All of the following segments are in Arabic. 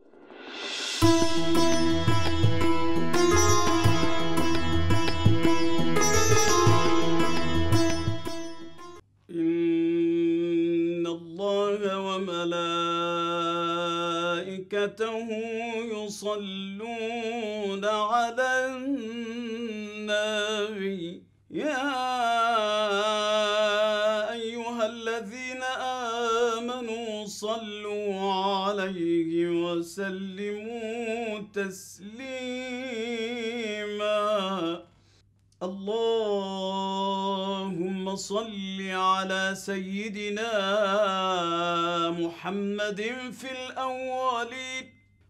إن الله وملائكته يصلون على النبي يا عليه وسلموا تسليما اللهم صل على سيدنا محمد في الأولين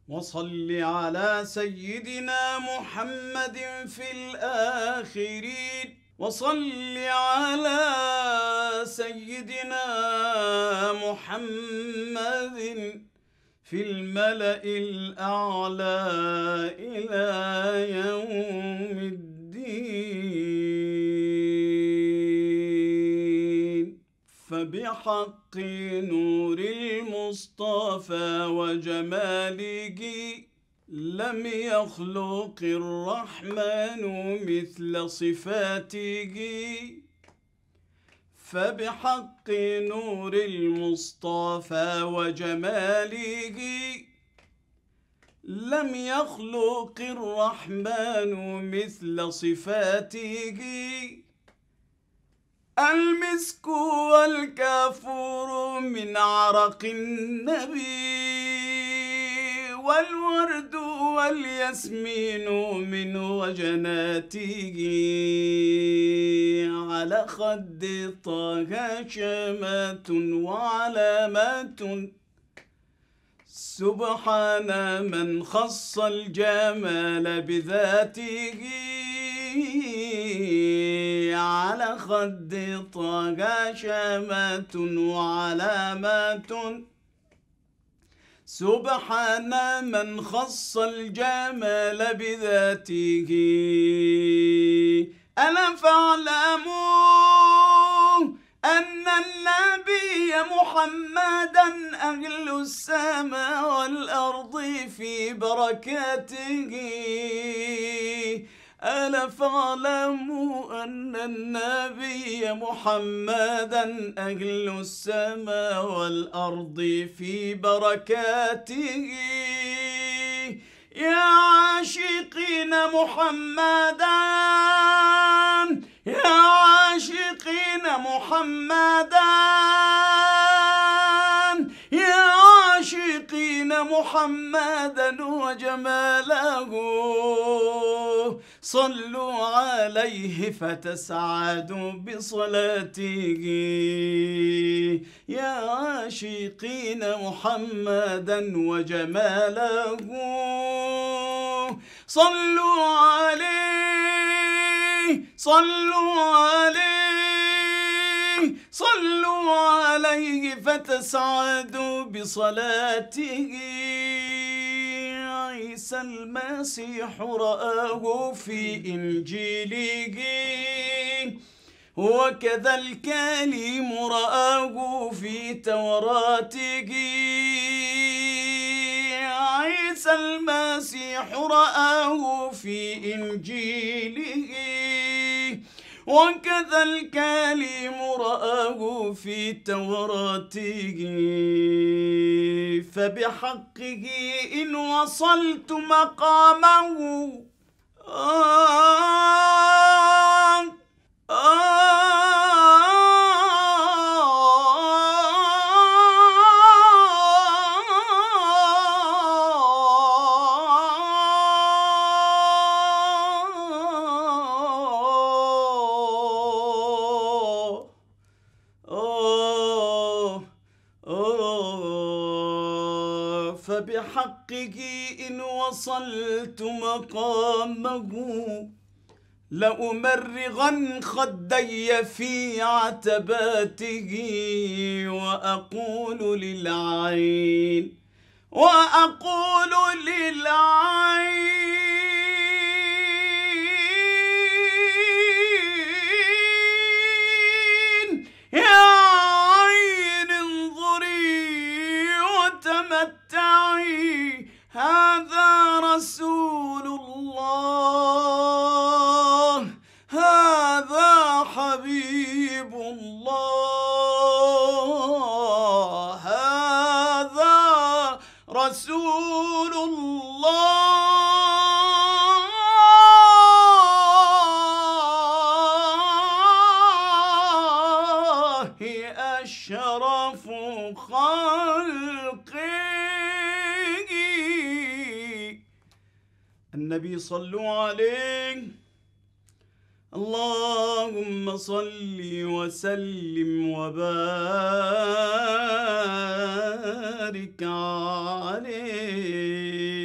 وصل على سيدنا محمد في الآخرين وصل على سيدنا محمد في الملأ الأعلى إلى يوم الدين فبحق نور المصطفى وجماله لم يخلق الرحمن مثل صفاته فبحق نور المصطفى وجماله لم يخلق الرحمن مثل صفاته المسك والكافور من عرق النبي والورد والياسمين من وجناته على خد طه شمات وعلامات سبحان من خص الجمال بذاته على خد طه شمات وعلامات سبحان من خص الجمال بذاته ألا فاعلموا أن النبي محمدا أهل السماء والأرض في بركاته ألا فاعلموا أن النبي محمدا أهل السماء والأرض في بركاته يا عاشقين محمدا يا عاشقين محمدا يا عاشقين محمدا وجماله صلوا عليه فتسعدوا بصلاته يا عاشقين محمدا وجماله صلوا عليه صلوا عليه صلوا عليه فتسعدوا بصلاته عيسى المسيح رآه في إنجيله وكذا الكلم رآه في توراته عيسى المسيح رآه في إنجيله وكذلك الكليم رآه في توراته فبحقه إن وصلت مقامه آه فبحقه إن وصلت مقامه لأمرغن خدي في عتباته وأقول للعين وأقول للعين تمتعي هذا رسول الله هذا حبيب الله هذا رسول الله أشرف خالق النبي صلوا عليه اللهم صل وسلم وبارك عليه